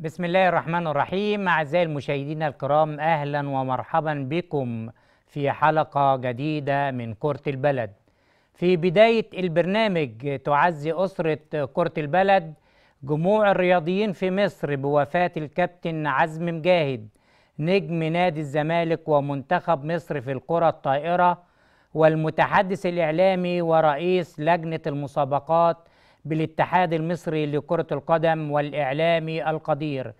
بسم الله الرحمن الرحيم أعزائي المشاهدين الكرام أهلا ومرحبا بكم في حلقة جديدة من كرة البلد في بداية البرنامج تعزي أسرة كرة البلد جموع الرياضيين في مصر بوفاة الكابتن عزم مجاهد نجم نادي الزمالك ومنتخب مصر في الكرة الطائرة والمتحدث الإعلامي ورئيس لجنة المسابقات بالاتحاد المصري لكرة القدم والإعلامي القدير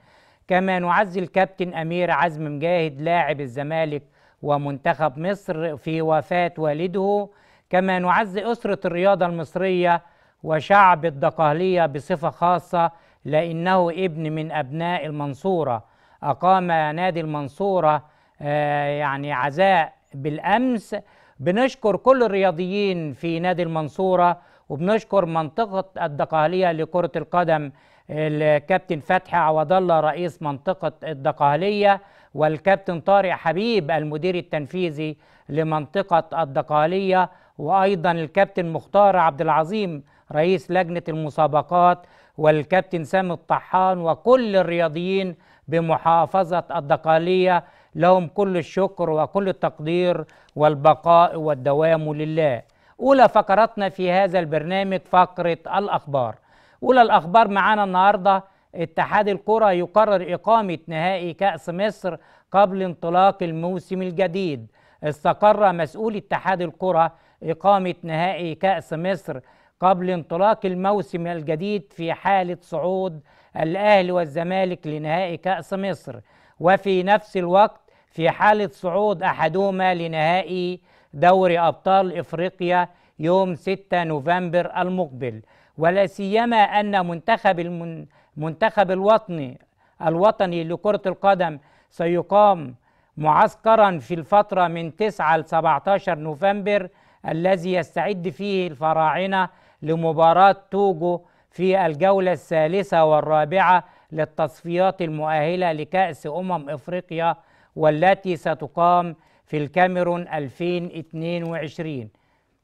كما نعزي الكابتن أمير عزم مجاهد لاعب الزمالك ومنتخب مصر في وفاة والده كما نعزي أسرة الرياضة المصرية وشعب الدقهلية بصفة خاصة لأنه ابن من أبناء المنصورة أقام نادي المنصورة آه، يعني عزاء بالأمس بنشكر كل الرياضيين في نادي المنصورة وبنشكر منطقة الدقهلية لكرة القدم الكابتن فتحي عوض الله رئيس منطقة الدقهلية والكابتن طارق حبيب المدير التنفيذي لمنطقة الدقهلية وأيضا الكابتن مختار عبد العظيم رئيس لجنة المسابقات والكابتن سامي الطحان وكل الرياضيين بمحافظة الدقهلية لهم كل الشكر وكل التقدير والبقاء والدوام لله أولى فقراتنا في هذا البرنامج فقرة الأخبار أولى الأخبار معانا النهاردة اتحاد الكرة يقرر إقامة نهائي كأس مصر قبل انطلاق الموسم الجديد استقر مسؤول اتحاد الكرة إقامة نهائي كأس مصر قبل انطلاق الموسم الجديد في حالة صعود الأهلي والزمالك لنهائي كأس مصر وفي نفس الوقت في حالة صعود أحدهما لنهائي دوري أبطال إفريقيا يوم 6 نوفمبر المقبل ولا سيما أن منتخب المنتخب الوطني الوطني لكرة القدم سيقام معسكرا في الفترة من 9 ل 17 نوفمبر الذي يستعد فيه الفراعنة لمباراة توجو في الجولة الثالثة والرابعة للتصفيات المؤهلة لكأس أمم إفريقيا والتي ستقام في الكاميرون 2022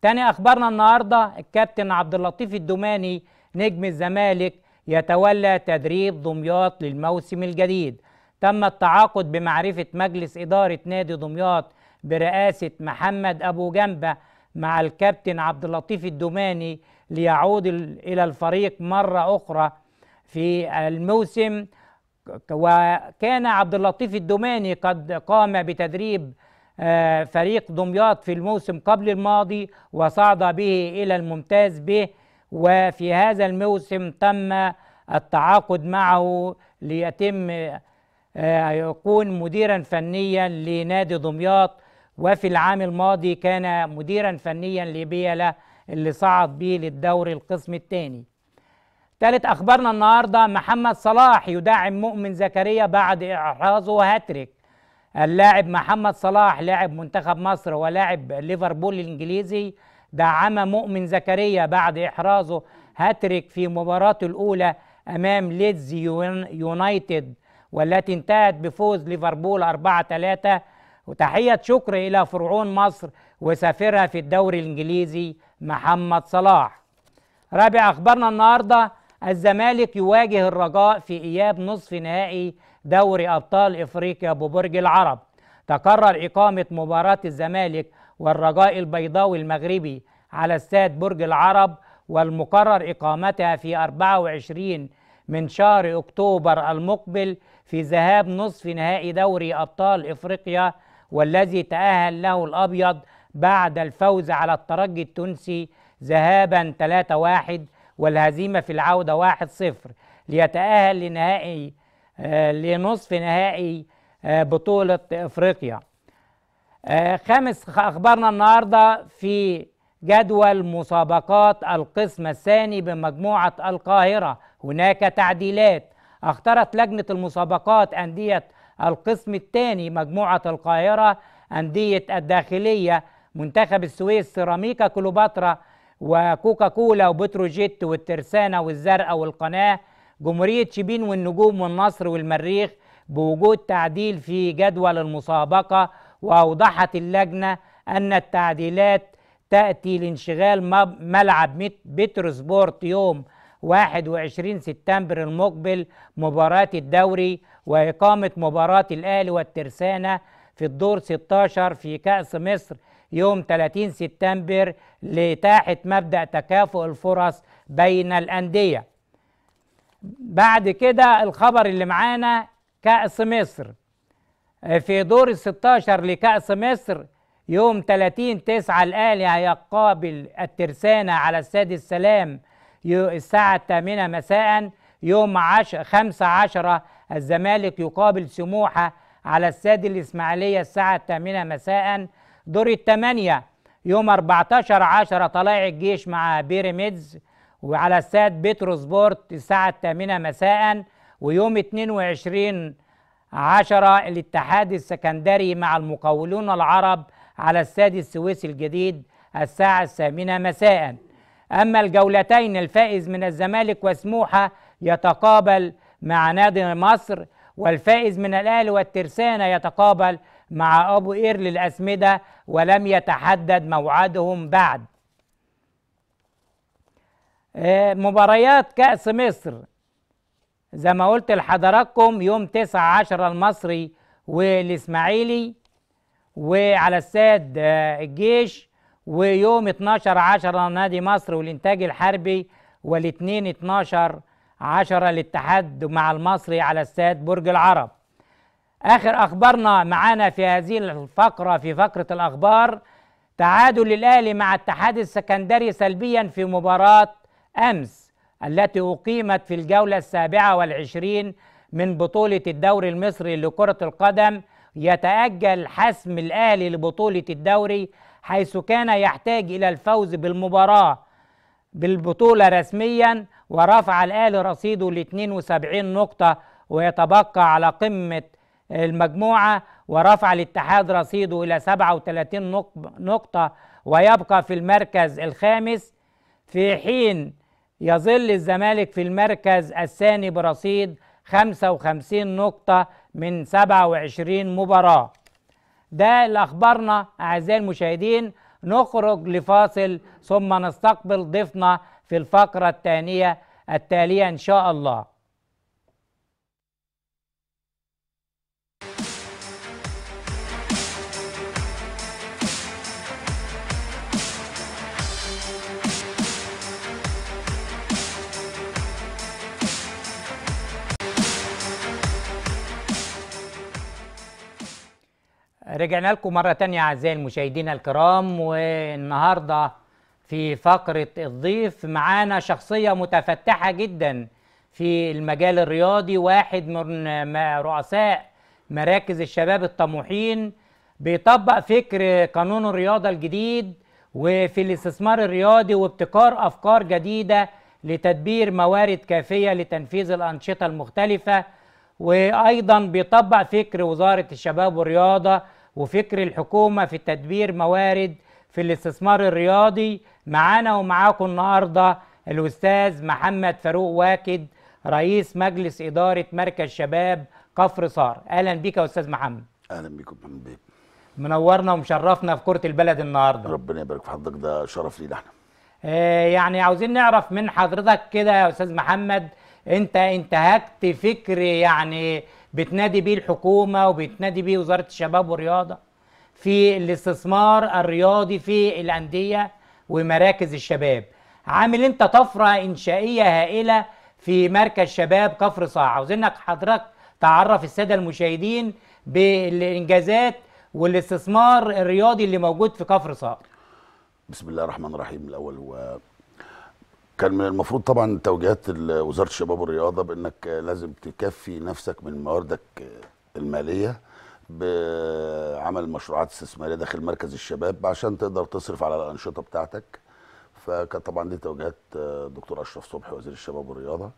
تاني أخبارنا النهاردة الكابتن عبد اللطيف الدوماني نجم الزمالك يتولى تدريب دمياط للموسم الجديد تم التعاقد بمعرفة مجلس إدارة نادي دمياط برئاسة محمد أبو جنبة مع الكابتن عبد اللطيف الدوماني ليعود إلى الفريق مرة أخرى في الموسم وكان عبد اللطيف الدوماني قد قام بتدريب آه، فريق دمياط في الموسم قبل الماضي وصعد به إلى الممتاز به وفي هذا الموسم تم التعاقد معه ليتم آه، يكون مديرا فنيا لنادي دمياط وفي العام الماضي كان مديرا فنيا لبيلة اللي صعد به للدوري القسم الثاني ثالث اخبارنا النهارده محمد صلاح يدعم مؤمن زكريا بعد إعراضه هاتريك اللاعب محمد صلاح لاعب منتخب مصر ولاعب ليفربول الانجليزي دعم مؤمن زكريا بعد احرازه هاتريك في مباراته الاولى امام ليدز يونايتد والتي انتهت بفوز ليفربول 4 3 وتحيه شكر الى فرعون مصر وسافرها في الدوري الانجليزي محمد صلاح. رابع اخبارنا النهارده الزمالك يواجه الرجاء في اياب نصف نهائي دوري أبطال إفريقيا ببرج العرب تقرر إقامة مباراة الزمالك والرجاء البيضاوي المغربي على استاد برج العرب والمقرر إقامتها في 24 من شهر أكتوبر المقبل في ذهاب نصف نهائي دوري أبطال إفريقيا والذي تأهل له الأبيض بعد الفوز على الترجي التونسي ذهابا 3-1 والهزيمة في العودة 1-0 ليتأهل لنهائي آه، لنصف نهائي آه، بطولة أفريقيا آه، خامس أخبارنا النهاردة في جدول مسابقات القسم الثاني بمجموعة القاهرة هناك تعديلات اختارت لجنة المسابقات أندية القسم الثاني مجموعة القاهرة أندية الداخلية منتخب السويس سيراميكا كليوباترا وكوكا كولا وبتروجيت والترسانة والزرقاء والقناة جمهورية شبين والنجوم والنصر والمريخ بوجود تعديل في جدول المسابقة وأوضحت اللجنة أن التعديلات تأتي لانشغال ملعب بترسبورت يوم 21 سبتمبر المقبل مباراة الدوري وإقامة مباراة الأهلي والترسانة في الدور 16 في كأس مصر يوم 30 سبتمبر لإتاحة مبدأ تكافؤ الفرص بين الأندية بعد كده الخبر اللي معانا كأس مصر آه، في دور ال 16 لكأس مصر يوم 30 9 الأهلي هيقابل الترسانة على استاد السلام الساعة الثامنة مساء يوم 10 5 10 الزمالك يقابل سموحة على استاد الإسماعيلية الساعة الثامنة مساء دور الثمانية يوم 14 10 طلائع الجيش مع بيراميدز وعلى استاد بورت الساعة الثامنة مساء ويوم 22 عشرة الاتحاد السكندري مع المقاولون العرب على استاد السويس الجديد الساعة الثامنة مساء أما الجولتين الفائز من الزمالك وسموحة يتقابل مع نادي مصر والفائز من الأهلي والترسانة يتقابل مع أبو إير للأسمدة ولم يتحدد موعدهم بعد آه، مباريات كأس مصر زي ما قلت لحضراتكم يوم تسعة عشر المصري والإسماعيلي وعلى الساد آه، الجيش ويوم 12 عشر نادي مصر والإنتاج الحربي والاثنين 12 عشر الاتحاد مع المصري على الساد برج العرب آخر أخبارنا معانا في هذه الفقرة في فقرة الأخبار تعادل الأهلي مع اتحاد السكندري سلبيا في مباراة أمس التي أقيمت في الجولة السابعة والعشرين من بطولة الدوري المصري لكرة القدم يتأجل حسم الأهلي لبطولة الدوري حيث كان يحتاج إلى الفوز بالمباراة بالبطولة رسميا ورفع الأهلي رصيده ل 72 نقطة ويتبقى على قمة المجموعة ورفع الاتحاد رصيده إلى 37 نقطة ويبقى في المركز الخامس في حين يظل الزمالك في المركز الثاني برصيد 55 نقطة من 27 مباراة ده لأخبارنا أعزائي المشاهدين نخرج لفاصل ثم نستقبل ضيفنا في الفقرة الثانية التالية إن شاء الله رجعنا لكم مرة تانية أعزائي المشاهدين الكرام والنهاردة في فقرة الضيف معانا شخصية متفتحة جدا في المجال الرياضي واحد من رؤساء مراكز الشباب الطموحين بيطبق فكر قانون الرياضة الجديد وفي الاستثمار الرياضي وابتكار أفكار جديدة لتدبير موارد كافية لتنفيذ الأنشطة المختلفة وأيضا بيطبق فكر وزارة الشباب والرياضة وفكر الحكومة في تدبير موارد في الاستثمار الرياضي معانا ومعاكم النهاردة الأستاذ محمد فاروق واكد رئيس مجلس إدارة مركز شباب كفر صار أهلا بك يا أستاذ محمد أهلا بكم محمد بيه منورنا ومشرفنا في كرة البلد النهاردة ربنا يبارك في حضرتك ده شرف لينا احنا آه يعني عاوزين نعرف من حضرتك كده يا أستاذ محمد أنت انتهكت فكر يعني بتنادي بيه الحكومه وبتنادي بيه وزاره الشباب والرياضه في الاستثمار الرياضي في الانديه ومراكز الشباب عامل انت طفره انشائيه هائله في مركز شباب كفر صاع عاوزينك حضرتك تعرف الساده المشاهدين بالانجازات والاستثمار الرياضي اللي موجود في كفر صاع بسم الله الرحمن الرحيم الاول و... كان من المفروض طبعا توجيهات وزاره الشباب والرياضه بانك لازم تكفي نفسك من مواردك الماليه بعمل مشروعات استثماريه داخل مركز الشباب عشان تقدر تصرف على الانشطه بتاعتك فكانت طبعا دي توجيهات آه، دكتور اشرف صبحي وزير الشباب والرياضه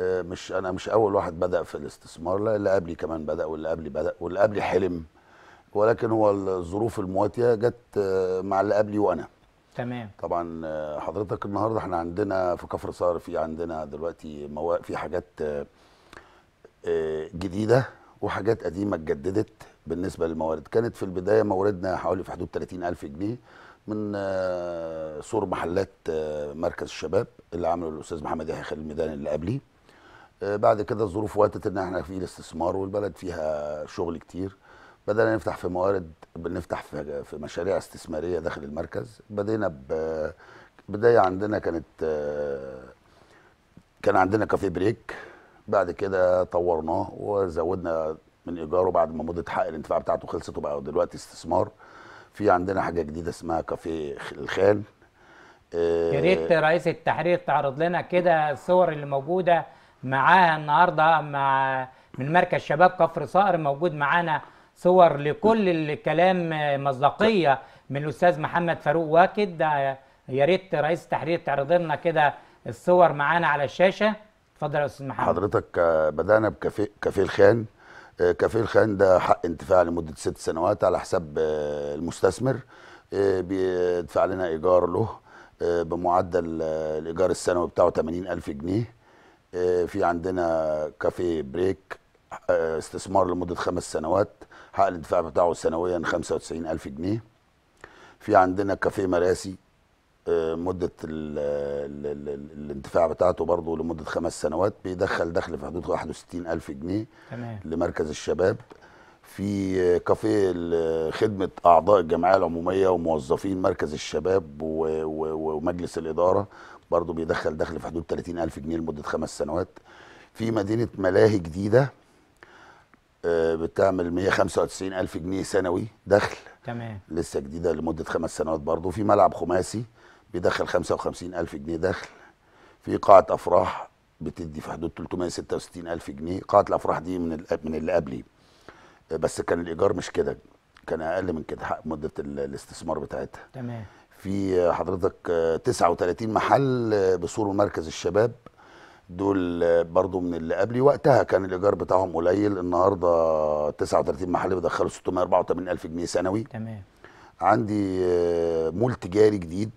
آه، مش انا مش اول واحد بدا في الاستثمار لا اللي قبلي كمان بدا واللي قبلي بدا واللي قبلي حلم ولكن هو الظروف المواتيه جت آه، مع اللي قبلي وانا تمام طبعا آه، حضرتك النهارده احنا عندنا في كفر صار في عندنا دلوقتي موا... في حاجات آه، آه، جديده وحاجات قديمه اتجددت بالنسبه للموارد كانت في البدايه موردنا حوالي في حدود 30000 جنيه من سور محلات مركز الشباب اللي عمله الاستاذ محمد يحيى خالد الميدان اللي قبلي بعد كده الظروف وقتت ان احنا في الاستثمار والبلد فيها شغل كتير بدأنا نفتح في موارد بنفتح في في مشاريع استثماريه داخل المركز بدينا ب بدايه عندنا كانت كان عندنا كافيه بريك بعد كده طورناه وزودنا من ايجاره بعد ما مده حق الانتفاع بتاعته خلصت وبقى دلوقتي استثمار في عندنا حاجه جديده اسمها كافيه الخان آه، يا ريت رئيس التحرير تعرض لنا كده الصور اللي موجوده معاها النهارده مع من مركز شباب كفر صقر موجود معانا صور لكل الكلام مصداقيه من الاستاذ محمد فاروق واكد يا ريت رئيس التحرير تعرض لنا كده الصور معانا على الشاشه اتفضل يا استاذ محمد حضرتك آه، بدانا بكافيه كافيه الخان آه، كافيه الخان ده حق انتفاع لمده ست سنوات على حساب آه، المستثمر بيدفع لنا ايجار له بمعدل الايجار السنوي بتاعه 80000 جنيه في عندنا كافيه بريك استثمار لمده خمس سنوات حق الاندفاع بتاعه سنويا 95000 جنيه في عندنا كافيه مراسي آه، مدة الـ الـ الـ الانتفاع بتاعته برضه لمدة خمس سنوات بيدخل دخل في حدود 61 ألف جنيه تمام. لمركز الشباب في كافيه خدمة أعضاء الجمعية العمومية وموظفين مركز الشباب ومجلس الإدارة برضه بيدخل دخل في حدود 30 ألف جنيه لمدة خمس سنوات في مدينة ملاهي جديدة بتعمل 195 ألف جنيه سنوي دخل تمام لسه جديدة لمدة خمس سنوات برضه في ملعب خماسي بيدخل 55 ألف جنيه دخل في قاعة أفراح بتدي في حدود 366 ألف جنيه قاعة الأفراح دي من من اللي قبلي بس كان الإيجار مش كده كان أقل من كده حق مدة الاستثمار بتاعتها تمام في حضرتك 39 محل بصور مركز الشباب دول برضو من اللي قبلي وقتها كان الايجار بتاعهم قليل النهارده 39 محل بدخله 684 الف جنيه سنوي تمام عندي آه، مول تجاري جديد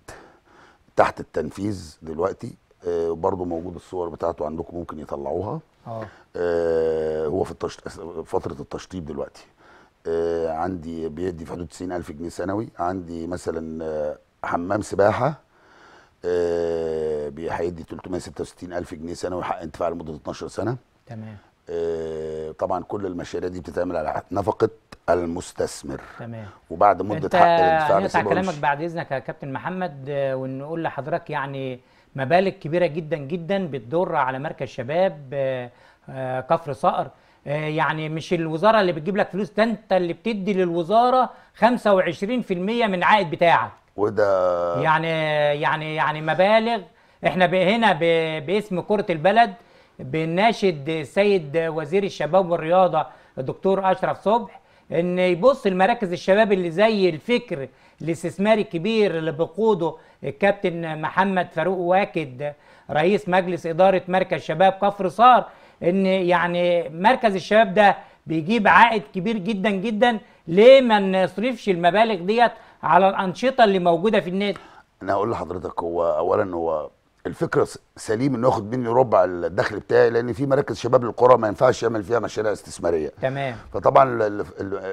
تحت التنفيذ دلوقتي آه، برضو موجود الصور بتاعته عندكم ممكن يطلعوها اه, آه، هو في التشط... فتره التشطيب دلوقتي عندي بيدي في حدود 90000 جنيه سنوي عندي مثلا حمام سباحه هيدي آه، 366 الف جنيه سنوي حق انتفاع لمده 12 سنه تمام آه، طبعا كل المشاريع دي بتتعمل على نفقه المستثمر تمام وبعد مده حق الانتفاع هنقطع كلامك بعد اذنك يا كابتن محمد آه، ونقول لحضرتك يعني مبالغ كبيره جدا جدا بتدور على مركز شباب كفر صقر يعني مش الوزاره اللي بتجيب لك فلوس ده انت اللي بتدي للوزاره 25% من العائد بتاعك وده يعني يعني يعني مبالغ احنا هنا باسم كره البلد بناشد السيد وزير الشباب والرياضه الدكتور اشرف صبح ان يبص المراكز الشباب اللي زي الفكر الاستثماري الكبير اللي بقوده الكابتن محمد فاروق واكد رئيس مجلس اداره مركز شباب كفر صار ان يعني مركز الشباب ده بيجيب عائد كبير جدا جدا ليه ما نصرفش المبالغ ديت على الانشطه اللي موجوده في النادي انا هقول لحضرتك هو اولا هو الفكره سليم انه ياخد مني ربع الدخل بتاعي لان في مراكز شباب للقرى ما ينفعش يعمل فيها مشاريع استثماريه تمام فطبعا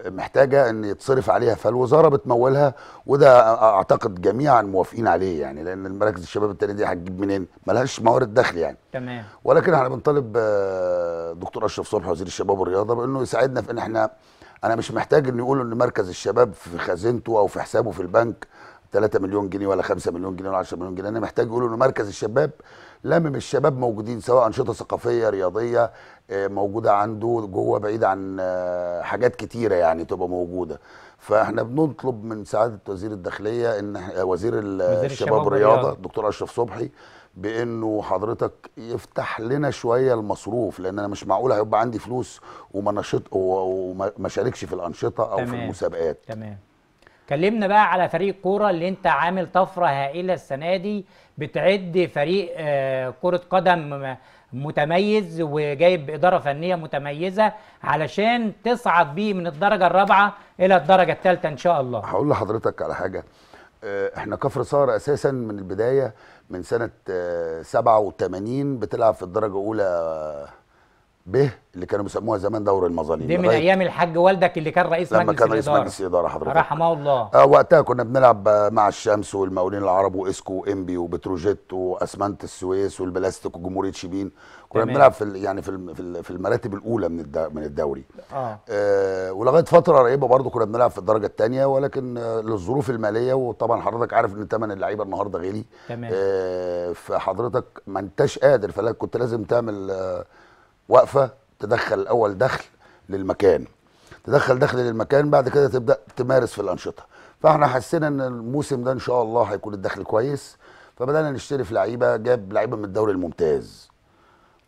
محتاجه ان يتصرف عليها فالوزاره بتمولها وده اعتقد جميعا موافقين عليه يعني لان المراكز الشباب التانيه دي هتجيب منين ملهاش موارد دخل يعني تمام ولكن احنا بنطالب آه، دكتور اشرف صبحي وزير الشباب والرياضه بانه يساعدنا في ان احنا انا مش محتاج ان يقولوا ان مركز الشباب في خزينته او في حسابه في البنك 3 مليون جنيه ولا 5 مليون جنيه ولا 10 مليون جنيه انا محتاج يقولوا ان مركز الشباب لمم الشباب موجودين سواء انشطه ثقافيه رياضيه آه، موجوده عنده جوه بعيد عن آه، حاجات كتيره يعني تبقى موجوده فاحنا بنطلب من سعاده وزير الداخليه ان آه، وزير, وزير الشباب والرياضه الدكتور اشرف صبحي بانه حضرتك يفتح لنا شويه المصروف لان انا مش معقول هيبقى عندي فلوس وما نشط وما شاركش في الانشطه او تمام. في المسابقات تمام كلمنا بقى على فريق كوره اللي انت عامل طفره هائله السنه دي بتعد فريق آه، كره قدم متميز وجايب اداره فنيه متميزه علشان تصعد بيه من الدرجه الرابعه الى الدرجه الثالثه ان شاء الله هقول لحضرتك على حاجه آه، احنا كفر صار اساسا من البدايه من سنه 87 آه، بتلعب في الدرجه الاولى به اللي كانوا بيسموها زمان دور المظالم دي من ايام الحاج والدك اللي كان رئيس لما مجلس كان رئيس الاداره مجلس الاداره حضرتك رحمه الله آه وقتها كنا بنلعب مع الشمس والمقاولين العرب واسكو وامبي وبتروجيت واسمنت السويس والبلاستيك وجمهوريه شبين كنا تمام. بنلعب في يعني في في المراتب الاولى من من الدوري آه. آه ولغايه فتره قريبه برضه كنا بنلعب في الدرجه الثانيه ولكن للظروف الماليه وطبعا حضرتك عارف ان ثمن اللعيبه النهارده غالي تمام آه فحضرتك ما انتش قادر فلا كنت لازم تعمل آه واقفه تدخل الاول دخل للمكان تدخل دخل للمكان بعد كده تبدا تمارس في الانشطه فاحنا حسينا ان الموسم ده ان شاء الله هيكون الدخل كويس فبدانا نشتري في لعيبه جاب لعيبه من الدوري الممتاز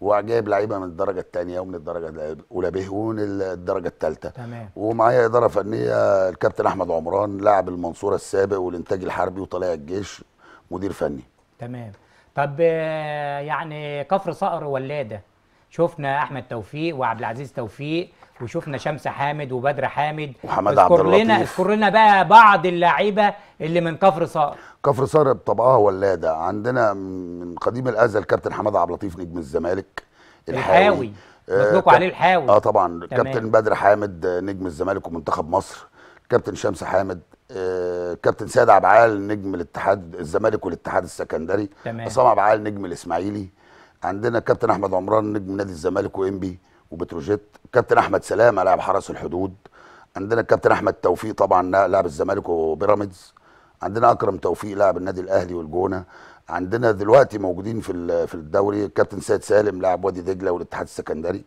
وجايب لعيبه من الدرجه الثانيه ومن الدرجه الاولى به ومن الدرجه الثالثه تمام ومعايا اداره فنيه الكابتن احمد عمران لاعب المنصوره السابق والانتاج الحربي وطلائع الجيش مدير فني تمام طب يعني كفر صقر ولاده شفنا احمد توفيق وعبد العزيز توفيق وشفنا شمس حامد وبدر حامد وحمد عبد اللطيف لنا اذكر لنا بقى بعض اللعيبه اللي من كفر صار كفر صار طبقها ولاده عندنا من قديم الازل كابتن حمد عبد اللطيف نجم الزمالك الحاوي, الحاوي. مطلقوا آه عليه الحاوي اه طبعا تمام. كابتن بدر حامد نجم الزمالك ومنتخب مصر كابتن شمس حامد آه كابتن سيد عبعال نجم الاتحاد الزمالك والاتحاد السكندري تمام عصام عبعال نجم الاسماعيلي عندنا كابتن احمد عمران نجم نادي الزمالك وانبي وبتروجيت كابتن احمد سلام لاعب حرس الحدود عندنا الكابتن احمد توفيق طبعا لاعب الزمالك وبيراميدز عندنا اكرم توفيق لاعب النادي الاهلي والجونه عندنا دلوقتي موجودين في في الدوري الكابتن سيد سالم لاعب وادي دجله والاتحاد السكندري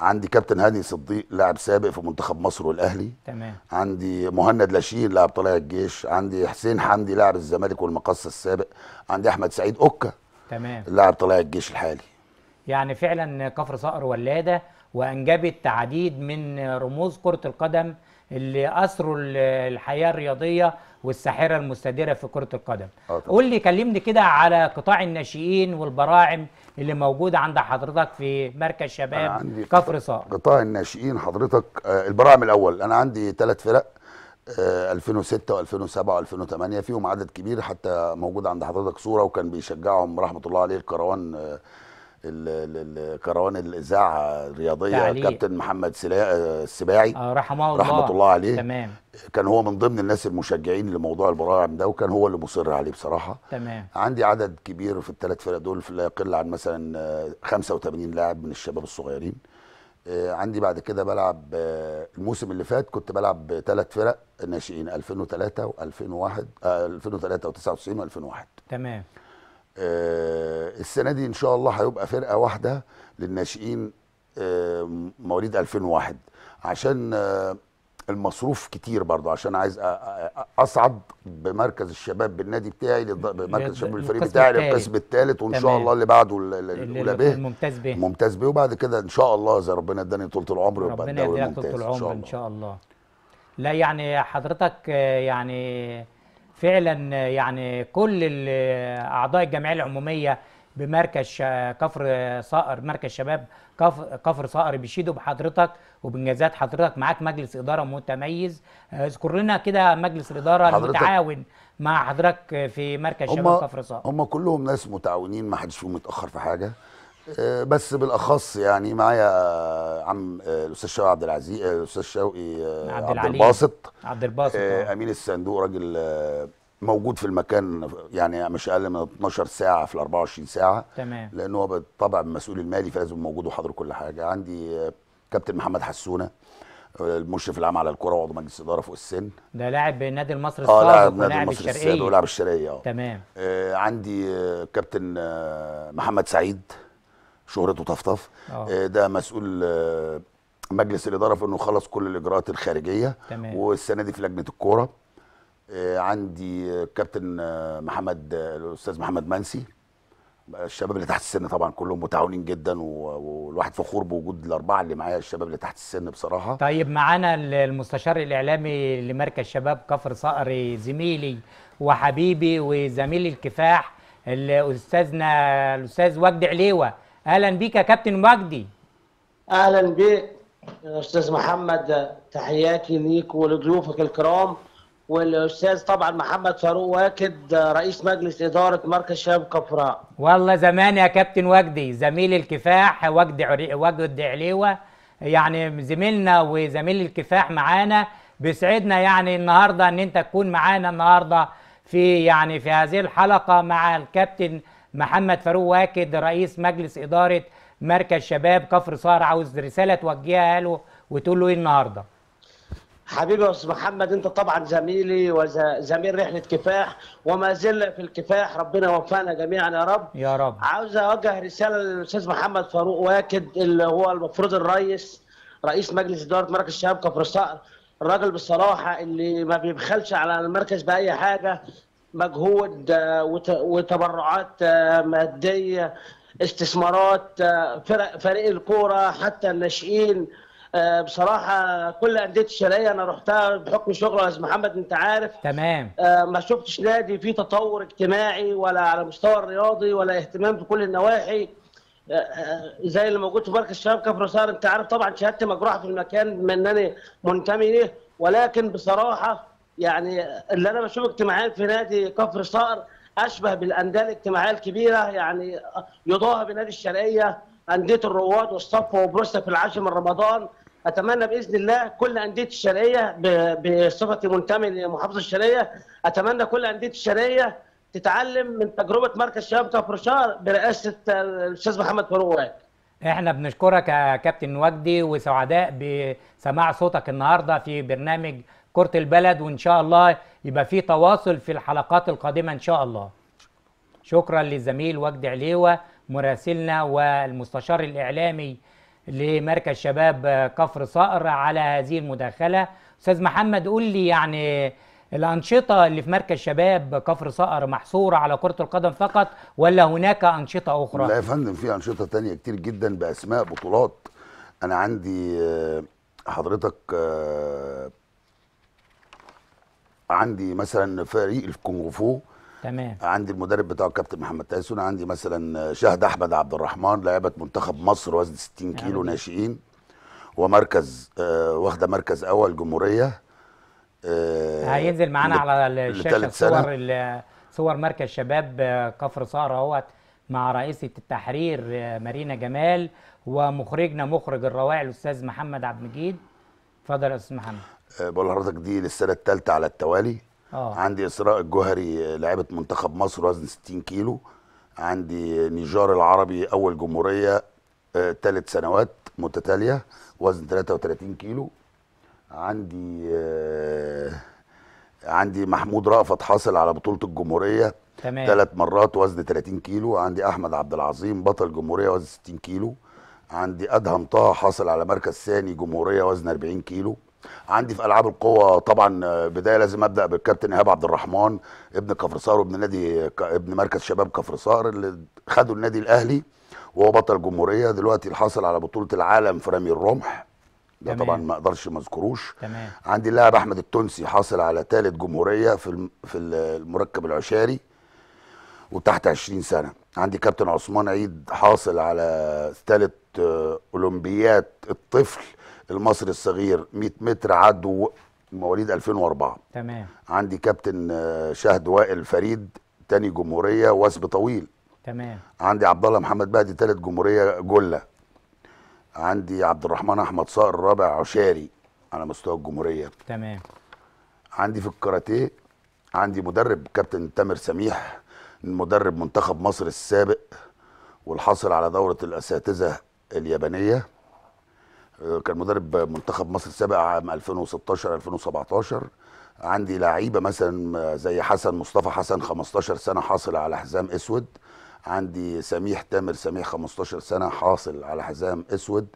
عندي كابتن هاني صديق لاعب سابق في منتخب مصر والاهلي تمام عندي مهند لاشين لاعب طلائع الجيش عندي حسين حمدي لاعب الزمالك والمقصه السابق عندي احمد سعيد اوكا تمام اللاعب طلع الجيش الحالي يعني فعلا كفر صقر ولاده وانجبت عديد من رموز كره القدم اللي اثروا الحياه الرياضيه والساحره المستديره في كره القدم آه، قول لي كلمني كده على قطاع الناشئين والبراعم اللي موجوده عند حضرتك في مركز شباب كفر صقر قطاع الناشئين حضرتك آه، البراعم الاول انا عندي ثلاث فرق 2006 و2007 و2008 فيهم عدد كبير حتى موجود عند حضرتك صوره وكان بيشجعهم رحمه الله عليه الكروان آه، الكروان الاذاعه الرياضيه تعليق. كابتن محمد آه، السباعي آه رحمه الله رحمه الله عليه تمام كان هو من ضمن الناس المشجعين لموضوع البراعم ده وكان هو اللي مصر عليه بصراحه تمام عندي عدد كبير في الثلاث فرق دول لا يقل عن مثلا 85 آه، لاعب من الشباب الصغيرين آه، عندي بعد كده بلعب آه، الموسم اللي فات كنت بلعب ثلاث فرق ناشئين 2003 و2001 2003 و99 و2001 تمام آه، السنه دي ان شاء الله هيبقى فرقه واحده للناشئين مواليد 2001 عشان المصروف كتير برضه عشان عايز اصعد بمركز الشباب بالنادي بتاعي بمركز الشباب بالفريق بتاعي للقسم الثالث وان شاء الله اللي بعده الاولى به الممتاز به الممتاز به وبعد كده ان شاء الله زي ربنا اداني طولة العمر ربنا الدوري طوله العمر ان شاء الله لا يعني حضرتك يعني فعلا يعني كل اعضاء الجمعيه العموميه بمركز كفر صقر مركز شباب كفر صقر بيشيدوا بحضرتك وبانجازات حضرتك معاك مجلس اداره متميز آه، اذكر لنا كده مجلس الاداره المتعاون مع حضرتك في مركز شباب كفر صقر هم كلهم ناس متعاونين ما حدش فيهم متاخر في حاجه آه، بس بالاخص يعني معايا آه، عم الاستاذ شوقي عبد العزيز الاستاذ شوقي عبد الباسط عبد الباسط امين الصندوق راجل موجود في المكان يعني مش اقل من 12 ساعه في ال 24 ساعه تمام لان هو بالطبع المسؤول المالي فلازم موجود وحاضر كل حاجه عندي كابتن محمد حسونه المشرف العام على الكره وعضو مجلس اداره فوق السن ده لاعب نادي المصري السابق اه لاعب نادي المصري السابق ولاعب الشرقيه اه تمام آه عندي آه كابتن آه محمد سعيد شهرته طفطف آه, آه، ده مسؤول آه مجلس الاداره في انه خلص كل الاجراءات الخارجيه تمام والسنه دي في لجنه الكوره آه عندي آه، كابتن آه، محمد الاستاذ محمد منسي الشباب اللي تحت السن طبعا كلهم متعاونين جدا والواحد فخور بوجود الاربعه اللي معايا الشباب اللي تحت السن بصراحه طيب معانا المستشار الاعلامي لمركز شباب كفر صقري زميلي وحبيبي وزميلي الكفاح الاستاذنا الاستاذ وجدي عليوه اهلا بيك يا كابتن وجدي اهلا بيك استاذ محمد تحياتي ليك ولضيوفك الكرام والاستاذ طبعا محمد فاروق واكد رئيس مجلس اداره مركز شباب كفراء والله زمان يا كابتن وجدي زميل الكفاح وجدي وجدي عليوه يعني زميلنا وزميل الكفاح معانا بيسعدنا يعني النهارده ان انت تكون معانا النهارده في يعني في هذه الحلقه مع الكابتن محمد فاروق واكد رئيس مجلس اداره مركز شباب كفر صار عاوز رساله توجهها له وتقول له ايه النهارده حبيبي يا استاذ محمد انت طبعا زميلي وزميل رحله كفاح وما زلنا في الكفاح ربنا يوفقنا جميعا يا رب يا رب عاوز اوجه رساله للاستاذ محمد فاروق واكد اللي هو المفروض الرئيس رئيس مجلس اداره مركز الشباب كفر الصقر الراجل بصراحه اللي ما بيبخلش على المركز باي حاجه مجهود آه، وتبرعات آه، ماديه استثمارات آه، فرق فريق الكوره حتى الناشئين آه، بصراحه كل انديه الشرقيه انا رحتها بحكم شغل يا محمد انت عارف تمام آه، ما شفتش نادي فيه تطور اجتماعي ولا على مستوى الرياضي ولا اهتمام بكل النواحي آه، زي اللي موجود في مركز الشباب كفر صار انت عارف طبعا شهادتي مجروحه في المكان بما انني منتمي ليه ولكن بصراحه يعني اللي انا بشوفه اجتماعيا في نادي كفر صقر اشبه بالانديه الاجتماعيه الكبيره يعني يضاهى بنادي الشرقيه انديه الرواد والصف وبروسيا في العاشر من رمضان اتمنى باذن الله كل انديه الشرقيه بصفتي منتمي لمحافظه الشرقيه اتمنى كل انديه الشرقيه تتعلم من تجربه مركز شباب كفرشار برئاسه الاستاذ محمد فاروق احنا بنشكرك يا كابتن وجدي وسعداء بسماع صوتك النهارده في برنامج كره البلد وان شاء الله يبقى في تواصل في الحلقات القادمه ان شاء الله شكرا للزميل وجدي عليوه مراسلنا والمستشار الاعلامي لمركز شباب كفر صقر على هذه المداخله استاذ محمد قول لي يعني الانشطه اللي في مركز شباب كفر صقر محصوره على كره القدم فقط ولا هناك انشطه اخرى لا يا فندم في انشطه تانية كتير جدا باسماء بطولات انا عندي آه، حضرتك آه، عندي مثلا فريق الكونغ فو تمام عندي المدرب بتاعه كابتن محمد تايسون عندي مثلا شهد احمد عبد الرحمن لعيبه منتخب مصر وزن 60 كيلو ناشئين ومركز آه واخده مركز اول جمهوريه آه هينزل معانا على الشاشه صور صور مركز شباب آه، كفر صقر اهوت مع رئيسة التحرير آه، مارينا جمال ومخرجنا مخرج الروائع الأستاذ محمد عبد المجيد اتفضل يا أستاذ محمد آه، بقول لحضرتك دي للسنة الثالثة على التوالي أوه. عندي اسراء الجوهري لعبة منتخب مصر وزن 60 كيلو عندي نيجار العربي اول جمهوريه ثلاث آه سنوات متتاليه وزن 33 كيلو عندي آه عندي محمود رأفت حاصل على بطوله الجمهوريه ثلاث مرات وزن 30 كيلو عندي احمد عبد العظيم بطل جمهوريه وزن 60 كيلو عندي ادهم طه حاصل على مركز ثاني جمهوريه وزن 40 كيلو عندي في العاب القوه طبعا آه، بدايه لازم ابدا بالكابتن ايهاب عبد الرحمن ابن كفرصار وابن نادي ابن مركز شباب كفرصار اللي خدوا النادي الاهلي وهو بطل جمهوريه دلوقتي حاصل على بطوله العالم في رمي الرمح ده طبعا ما اقدرش ما اذكروش عندي اللاعب احمد التونسي حاصل على ثالث جمهوريه في في المركب العشاري وتحت 20 سنه عندي كابتن عثمان عيد حاصل على ثالث آه، اولمبياد الطفل المصري الصغير 100 متر عدو مواليد 2004 تمام عندي كابتن آه، شهد وائل فريد تاني جمهوريه وثب طويل تمام عندي عبد الله محمد بهدي تالت جمهوريه جله عندي عبد الرحمن احمد صقر رابع عشاري على مستوى الجمهوريه تمام عندي في الكاراتيه عندي مدرب كابتن تامر سميح مدرب منتخب مصر السابق والحاصل على دوره الاساتذه اليابانيه كان مدرب منتخب مصر السابع عام 2016 2017 عندي لعيبه مثلا زي حسن مصطفى حسن 15 سنه حاصل على حزام اسود عندي سميح تامر سميح 15 سنه حاصل على حزام اسود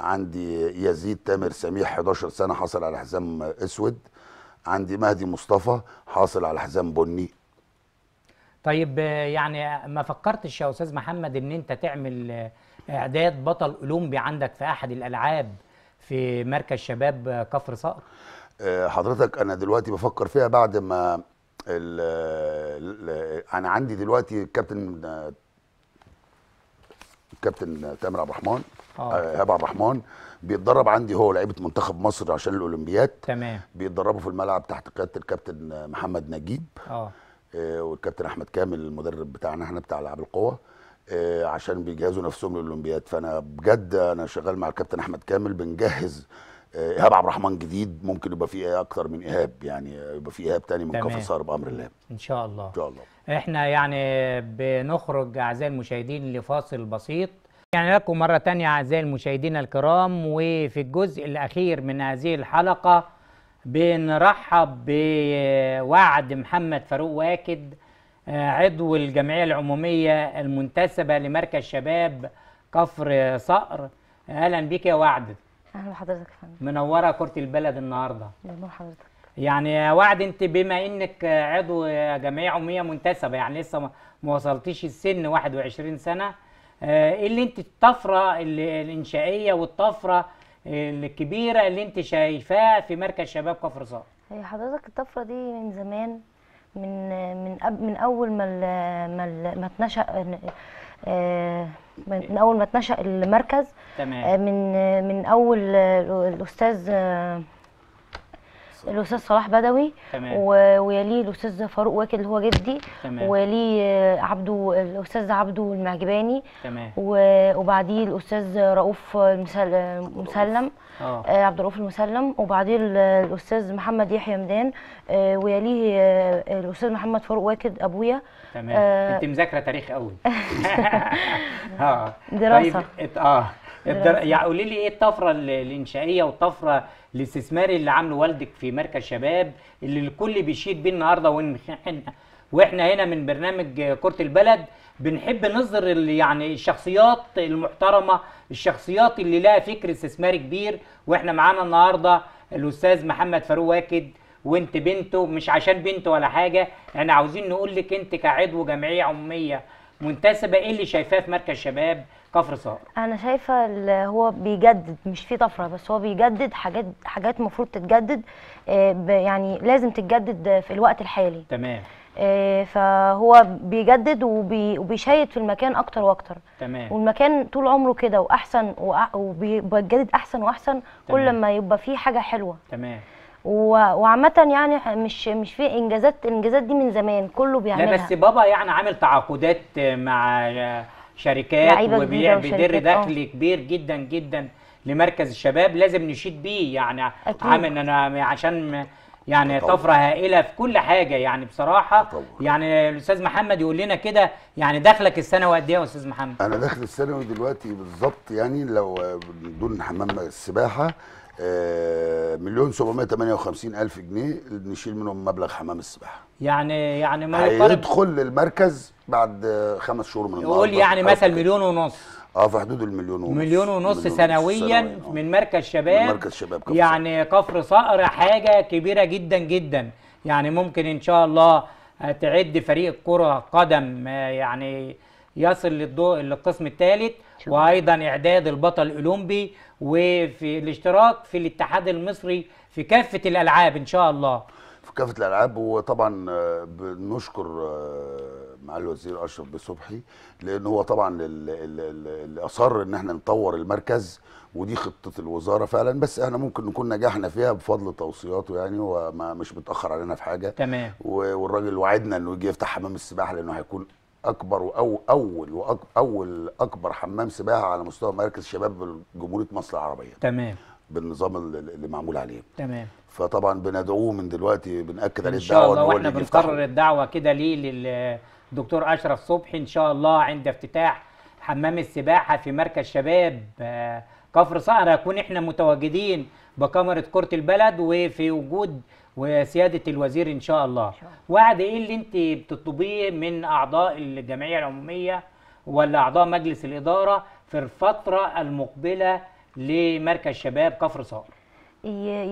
عندي يزيد تامر سميح 11 سنه حاصل على حزام اسود عندي مهدي مصطفى حاصل على حزام بني طيب يعني ما فكرتش يا استاذ محمد ان انت تعمل اعداد بطل اولمبي عندك في احد الالعاب في مركز شباب كفر صقر آه، حضرتك انا دلوقتي بفكر فيها بعد ما الـ الـ انا عندي دلوقتي الكابتن الكابتن تامر عبد الرحمن ايهاب آه. آه، عبد الرحمن بيتدرب عندي هو لعيبه منتخب مصر عشان الاولمبياد تمام بيتدربوا في الملعب تحت قياده الكابتن محمد نجيب اه والكابتن احمد كامل المدرب بتاعنا احنا بتاع العاب القوه آه، عشان بيجهزوا نفسهم للاولمبياد فانا بجد انا شغال مع الكابتن احمد كامل بنجهز آه، ايهاب عبد الرحمن جديد ممكن يبقى فيه إيه اكتر من ايهاب يعني يبقى فيه ايهاب تاني من صار بامر الله ان شاء الله ان شاء الله احنا يعني بنخرج اعزائي المشاهدين لفاصل بسيط يعني لكم مره تانية اعزائي المشاهدين الكرام وفي الجزء الاخير من هذه الحلقه بنرحب بوعد محمد فاروق واكد آه، عضو الجمعية العمومية المنتسبة لمركز شباب كفر صقر أهلا بك يا وعد أهلا بحضرتك يا فندم منورة كرة البلد النهاردة منور حضرتك يعني يا وعد أنت بما أنك عضو جمعية عمومية منتسبة يعني لسه ما وصلتيش السن 21 سنة آه، إيه اللي أنت الطفرة الإنشائية والطفرة الكبيرة اللي أنت شايفاها في مركز شباب كفر صقر هي حضرتك الطفرة دي من زمان من من أب من اول ما الـ ما الـ ما اتنشا آه، من اول ما اتنشا المركز تمام آه، من آه، من اول الاستاذ الاستاذ صلاح بدوي ويليه الاستاذ فاروق واكد اللي هو جدي ويليه عبده الاستاذ عبده المعجباني وبعديه الاستاذ رؤوف المسلم آه. عبد الرؤوف المسلم وبعديه الاستاذ محمد يحيى مدان آه، ويليه آه، الاستاذ محمد فاروق واكد ابويا تمام آه انت مذاكره تاريخ قوي اه دراسه طيب اه يعني قولي لي ايه الطفره الانشائيه والطفره الاستثماري اللي عامله والدك في مركز شباب اللي الكل بيشيد بيه النهارده وان احنا واحنا هنا من برنامج كره البلد بنحب نظهر يعني الشخصيات المحترمه الشخصيات اللي لها فكر استثماري كبير واحنا معانا النهارده الاستاذ محمد فاروق واكد وانت بنته مش عشان بنته ولا حاجه احنا عاوزين نقول لك انت كعضو جمعيه عموميه منتسبه ايه اللي شايفاه في مركز شباب طفره صار انا شايفه اللي هو بيجدد مش في طفره بس هو بيجدد حاجات حاجات المفروض تتجدد آه، يعني لازم تتجدد في الوقت الحالي تمام آه، فهو بيجدد وبي وبيشيد في المكان اكتر واكتر تمام والمكان طول عمره كده واحسن وبيجدد احسن واحسن تمام. كل ما يبقى فيه حاجه حلوه تمام وعامة يعني مش مش في انجازات الانجازات دي من زمان كله بيعملها لا بس بابا يعني عامل تعاقدات مع شركات وبيع بيدر دخل آه. كبير جدا جدا لمركز الشباب لازم نشيد بيه يعني عامل انا عشان يعني طبعا. طفره هائله في كل حاجه يعني بصراحه طبعا. يعني الاستاذ محمد يقول لنا كده يعني دخلك السنوي قد ايه يا استاذ محمد انا داخل السنه دلوقتي بالظبط يعني لو بدون حمام السباحه آه، مليون 758 الف جنيه نشيل منهم مبلغ حمام السباحه يعني يعني ما يقارب هيدخل للمركز بعد خمس شهور من النهارده يقول يعني مثلا مليون ونص اه في حدود المليون ونص مليون ونص سنويا آه. من مركز شباب من مركز شباب كفر يعني كفر صقر حاجه كبيره جدا جدا يعني ممكن ان شاء الله آه، تعد فريق كره قدم آه، يعني يصل للضوء للقسم الثالث وايضا اعداد البطل الاولمبي وفي الاشتراك في الاتحاد المصري في كافه الالعاب ان شاء الله في كافه الالعاب وطبعا آه، بنشكر آه، معالي الوزير اشرف بصبحي لان هو طبعا اللي اصر ان احنا نطور المركز ودي خطه الوزاره فعلا بس احنا ممكن نكون نجحنا فيها بفضل توصياته يعني وما مش متاخر علينا في حاجه تمام والراجل وعدنا انه يجي يفتح حمام السباحه لانه هيكون اكبر واول اول واول اول اكبر حمام سباحه على مستوى مركز شباب جمهوريه مصر العربيه تمام بالنظام اللي معمول عليه تمام فطبعا بندعوه من دلوقتي بناكد عليه الدعوه ان شاء الله واحنا بنقرر الدعوه كده ليه للدكتور اشرف صبحي ان شاء الله عند افتتاح حمام السباحه في مركز شباب آه، كفر صقر هكون احنا متواجدين بكاميرا كره البلد وفي وجود وسياده الوزير ان شاء الله وعد ايه اللي انت بتطلبيه من اعضاء الجمعيه العموميه ولا اعضاء مجلس الاداره في الفتره المقبله لمركز شباب كفر صقر؟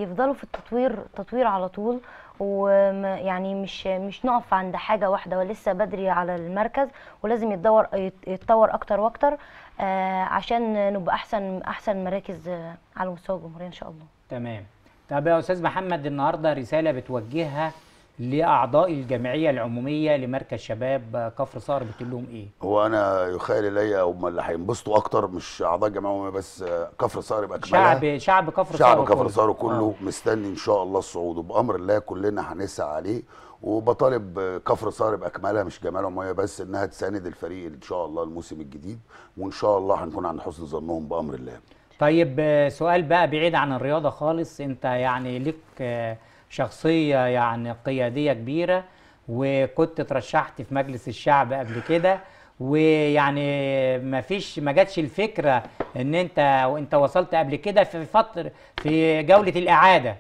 يفضلوا في التطوير تطوير على طول ويعني مش مش نقف عند حاجه واحده ولسه بدري على المركز ولازم يتدور يتطور اكتر واكتر آه، عشان نبقى احسن احسن مراكز آه، على مستوى الجمهوريه ان شاء الله تمام طب يا استاذ محمد النهارده رساله بتوجهها لاعضاء الجمعيه العموميه لمركز شباب كفر صار بتقول لهم ايه؟ هو انا يخيل الي هم اللي هينبسطوا اكتر مش اعضاء جمعيه عموميه بس كفر صقر باكملها شعب شعب كفر صار شعب كفر صار كله آه. مستني ان شاء الله الصعود وبامر الله كلنا هنسعى عليه وبطالب كفر صار باكملها مش جمال عموميه بس انها تساند الفريق ان شاء الله الموسم الجديد وان شاء الله هنكون عند حسن ظنهم بامر الله. طيب آه، سؤال بقى بعيد عن الرياضه خالص انت يعني ليك آه، شخصيه يعني قياديه كبيره وكنت اترشحت في مجلس الشعب قبل كده ويعني ما فيش ما جاتش الفكره ان انت وانت وصلت قبل كده في فتره في جوله الاعاده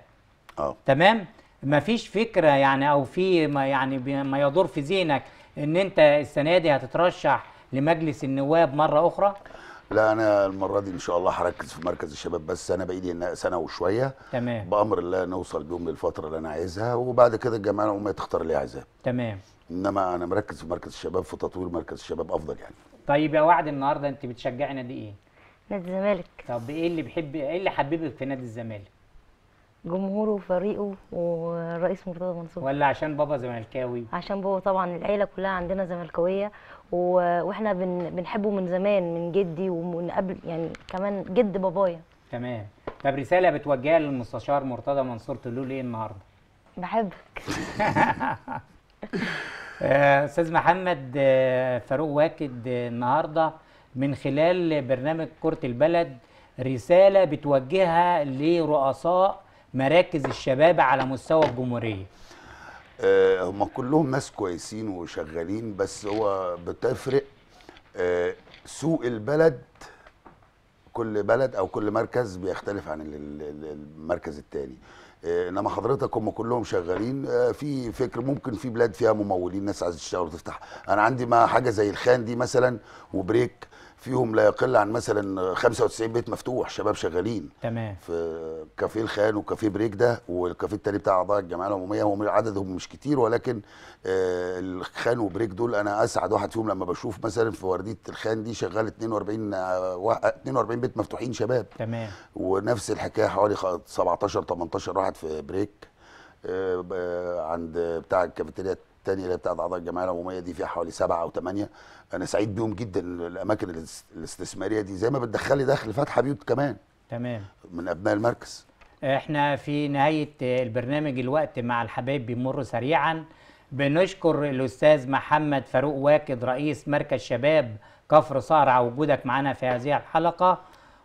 اه تمام ما فيش فكره يعني او في ما يعني ما يدور في ذهنك ان انت السنه دي هتترشح لمجلس النواب مره اخرى لا انا المره دي ان شاء الله هركز في مركز الشباب بس انا بايدي سنه وشويه تمام بامر الله نوصل بيهم للفتره اللي انا عايزها وبعد كده الجماعه وما تختار اللي عايزاه تمام انما انا مركز في مركز الشباب في تطوير مركز الشباب افضل يعني طيب يا وعد النهارده انت بتشجعي نادي ايه نادي الزمالك طب ايه اللي بيحب ايه اللي حببك في نادي الزمالك جمهوره وفريقه والرئيس مرتضى منصور ولا عشان بابا زملكاوي عشان بابا طبعا العيله كلها عندنا زملكاويه واحنا بنحبه من زمان من جدي ومن قبل يعني كمان جد بابايا تمام طب رساله بتوجهها للمستشار مرتضى منصور تقول له ايه النهارده بحبك آه، استاذ محمد آه، فاروق واكد آه، النهارده من خلال برنامج كره البلد رساله بتوجهها لرؤساء مراكز الشباب على مستوى الجمهوريه آه، هم كلهم ناس كويسين وشغالين بس هو بتفرق آه، سوق البلد كل بلد او كل مركز بيختلف عن المركز التاني آه، انما حضرتك هم كلهم شغالين في فكر ممكن في بلاد فيها ممولين ناس عايزه تشتغل وتفتح انا عندي ما حاجه زي الخان دي مثلا وبريك فيهم لا يقل عن مثلا 95 بيت مفتوح شباب شغالين تمام في كافيه الخان وكافيه بريك ده والكافيه التاني بتاع اعضاء الجمعيه العموميه هم عددهم مش كتير ولكن آه الخان وبريك دول انا اسعد واحد فيهم لما بشوف مثلا في ورديه الخان دي شغال 42 42 آه، بيت مفتوحين شباب تمام ونفس الحكايه حوالي 17 18 واحد في بريك آه عند بتاع الكافيتيريا الثانيه اللي بتاعت اعضاء الجمعيه العموميه دي فيها حوالي سبعه او ثمانيه انا سعيد بيهم جدا الاماكن الاستثماريه دي زي ما بتدخلي دخل فاتحه بيوت كمان تمام من ابناء المركز احنا في نهايه البرنامج الوقت مع الحبايب بيمر سريعا بنشكر الاستاذ محمد فاروق واكد رئيس مركز شباب كفر صارع على وجودك معنا في هذه الحلقه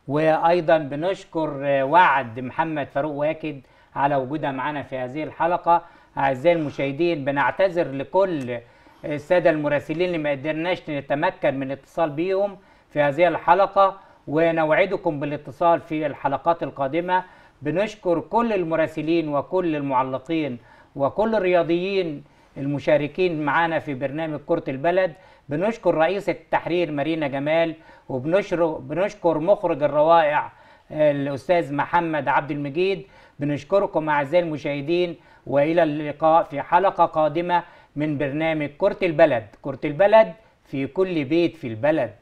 وايضا بنشكر وعد محمد فاروق واكد على وجودها معنا في هذه الحلقه اعزائي المشاهدين بنعتذر لكل الساده المراسلين اللي ما قدرناش نتمكن من الاتصال بيهم في هذه الحلقه ونوعدكم بالاتصال في الحلقات القادمه بنشكر كل المراسلين وكل المعلقين وكل الرياضيين المشاركين معنا في برنامج كرة البلد بنشكر رئيس التحرير مارينا جمال وبنشكر مخرج الروائع الأستاذ محمد عبد المجيد بنشكركم أعزائي المشاهدين والى اللقاء في حلقه قادمه من برنامج كره البلد كره البلد في كل بيت في البلد